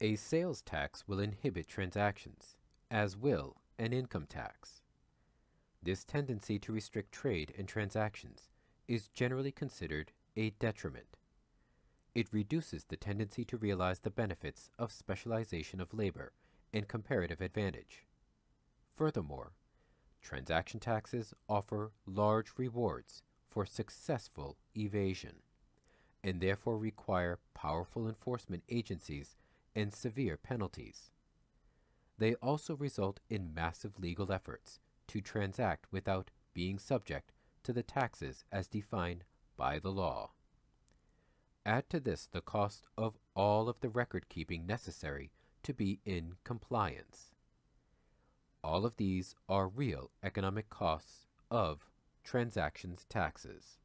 A sales tax will inhibit transactions, as will an income tax. This tendency to restrict trade and transactions is generally considered a detriment. It reduces the tendency to realize the benefits of specialization of labor and comparative advantage. Furthermore, transaction taxes offer large rewards for successful evasion and therefore require powerful enforcement agencies and severe penalties. They also result in massive legal efforts to transact without being subject to the taxes as defined by the law. Add to this the cost of all of the record keeping necessary to be in compliance. All of these are real economic costs of transactions taxes.